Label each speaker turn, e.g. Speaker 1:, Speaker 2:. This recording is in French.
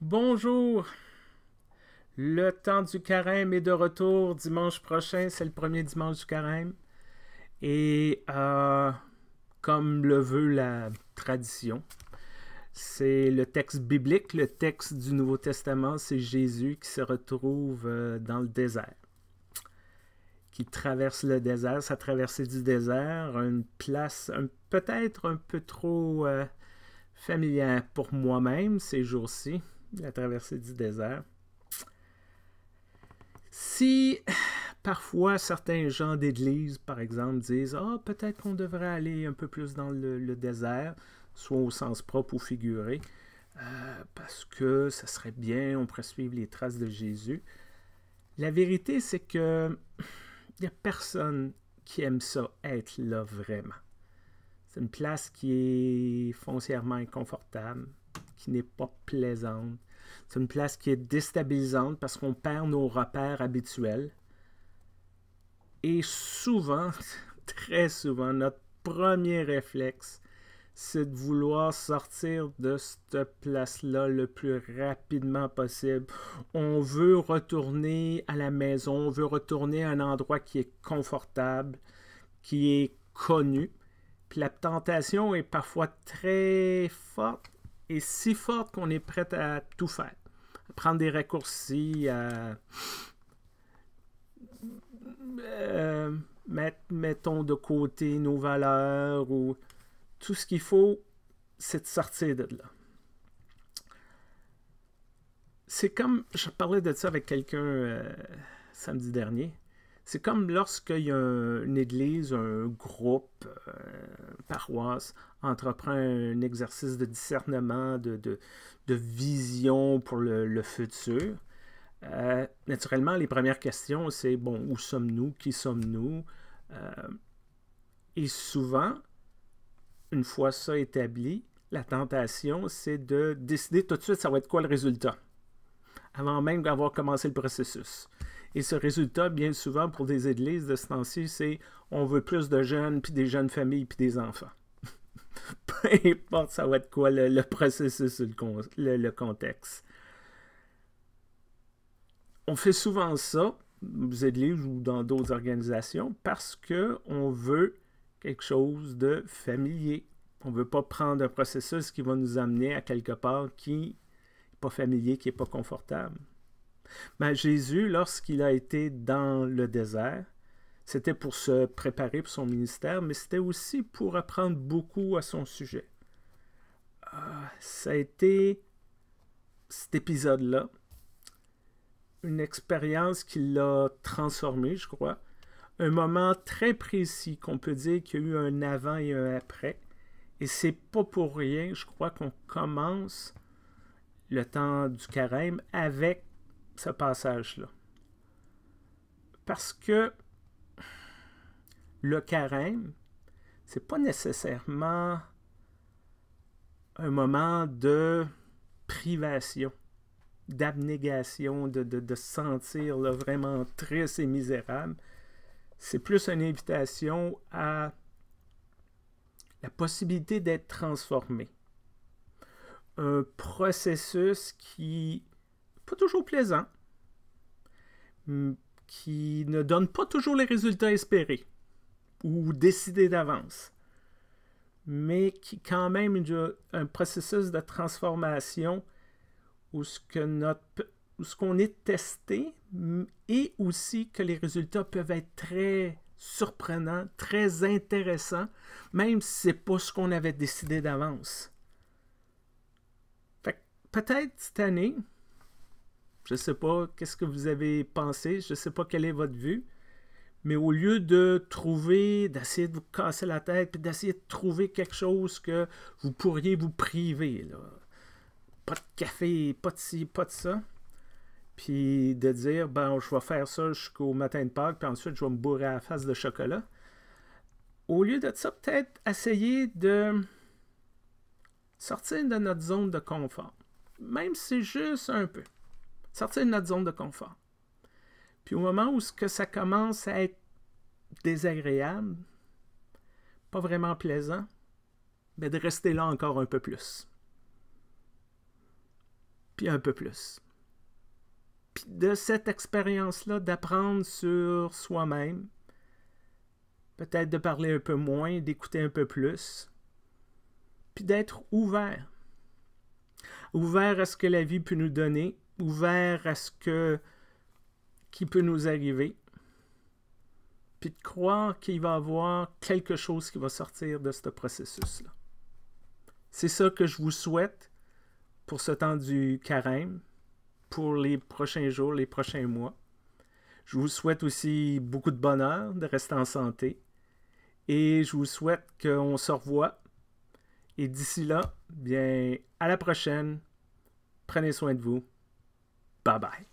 Speaker 1: Bonjour! Le temps du carême est de retour dimanche prochain, c'est le premier dimanche du carême. Et euh, comme le veut la tradition, c'est le texte biblique, le texte du Nouveau Testament, c'est Jésus qui se retrouve euh, dans le désert, qui traverse le désert, sa traversée du désert, une place peut-être un peu trop euh, familière pour moi-même ces jours-ci la traversée du désert. Si parfois certains gens d'église, par exemple, disent Ah, oh, peut-être qu'on devrait aller un peu plus dans le, désert, soit au sens propre ou figuré, euh, parce que ça serait bien, on pourrait suivre les traces de Jésus. La vérité, c'est que il n'y a personne qui aime ça, être là vraiment. C'est une place qui est foncièrement inconfortable, qui n'est pas plaisante. C'est une place qui est déstabilisante parce qu'on perd nos repères habituels. Et souvent, très souvent, notre premier réflexe, c'est de vouloir sortir de cette place-là le plus rapidement possible. On veut retourner à la maison, on veut retourner à un endroit qui est confortable, qui est connu. Puis la tentation est parfois très forte est si forte qu'on est prêt à tout faire, à prendre des raccourcis, à euh, euh, mettre, mettons de côté nos valeurs ou tout ce qu'il faut, c'est de sortir de là. C'est comme, je parlais de ça avec quelqu'un euh, samedi dernier. C'est comme lorsqu'il y a une église, un groupe, une euh, paroisse entreprend un exercice de discernement, de, vision pour le, futur. Euh, naturellement, les premières questions, c'est bon, où sommes-nous, qui sommes-nous? Euh, et souvent, une fois ça établi, la tentation, c'est de décider tout de suite ça va être quoi le résultat, avant même d'avoir commencé le processus. Et ce résultat, bien souvent, pour des églises de ce temps-ci, c'est on veut plus de jeunes, puis des jeunes familles, puis des enfants. Peu importe, ça va être quoi le, processus ou le, contexte. On fait souvent ça, aux églises ou dans d'autres organisations, parce qu'on veut quelque chose de familier. On ne veut pas prendre un processus qui va nous amener à quelque part qui n'est pas familier, qui n'est pas confortable. Mais ben, Jésus, lorsqu'il a été dans le désert, c'était pour se préparer pour son ministère, mais c'était aussi pour apprendre beaucoup à son sujet. Ah, ça a été cet épisode-là, une expérience qui l'a transformé, je crois. Un moment très précis qu'on peut dire qu'il y a eu un avant et un après. Et c'est pas pour rien, je crois qu'on commence le temps du carême avec ce passage-là. Parce que le carême, c'est pas nécessairement un moment de privation, d'abnégation, de, sentir vraiment triste et misérable. C'est plus une invitation à la possibilité d'être transformé. Un processus qui pas toujours plaisant, hum, qui ne donne pas toujours les résultats espérés ou décidés d'avance, mais qui quand même un processus de transformation où ce que notre ce qu'on est testé hum, et aussi que les résultats peuvent être très surprenants, très intéressants, même si ce n'est pas ce qu'on avait décidé d'avance. Peut-être cette année, je ne sais pas qu'est-ce que vous avez pensé, je ne sais pas quelle est votre vue, mais au lieu de trouver, d'essayer de vous casser la tête, puis d'essayer de trouver quelque chose que vous pourriez vous priver, pas de café, pas de ci, pas de ça, puis de dire, ben, je vais faire ça jusqu'au matin de Pâques, puis ensuite je vais me bourrer à la face de chocolat. Au lieu de ça, peut-être essayer de sortir de notre zone de confort, même si c'est juste un peu sortir de notre zone de confort. Puis au moment où ce que ça commence à être désagréable, pas vraiment plaisant, mais ben, de rester là encore un peu plus. Puis un peu plus. Puis de cette expérience-là, d'apprendre sur soi-même, peut-être de parler un peu moins, d'écouter un peu plus, puis d'être ouvert. Ouvert à ce que la vie peut nous donner, ouvert à ce que qui peut nous arriver, puis de croire qu'il va y avoir quelque chose qui va sortir de ce processus-là. C'est ça que je vous souhaite pour ce temps du carême, pour les prochains jours, les prochains mois. Je vous souhaite aussi beaucoup de bonheur, de rester en santé. Et je vous souhaite qu'on se revoie. Et d'ici là, bien, à la prochaine. Prenez soin de vous. Bye bye.